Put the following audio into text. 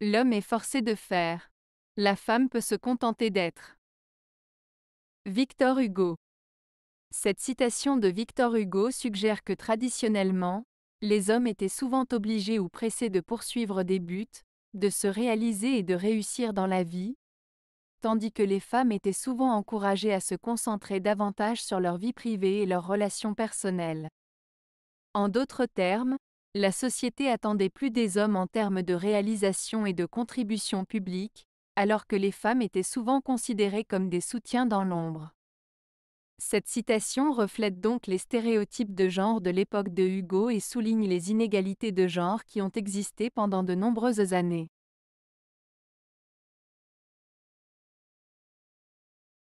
L'homme est forcé de faire. La femme peut se contenter d'être. Victor Hugo Cette citation de Victor Hugo suggère que traditionnellement, les hommes étaient souvent obligés ou pressés de poursuivre des buts, de se réaliser et de réussir dans la vie, tandis que les femmes étaient souvent encouragées à se concentrer davantage sur leur vie privée et leurs relations personnelles. En d'autres termes, la société attendait plus des hommes en termes de réalisation et de contribution publique, alors que les femmes étaient souvent considérées comme des soutiens dans l'ombre. Cette citation reflète donc les stéréotypes de genre de l'époque de Hugo et souligne les inégalités de genre qui ont existé pendant de nombreuses années.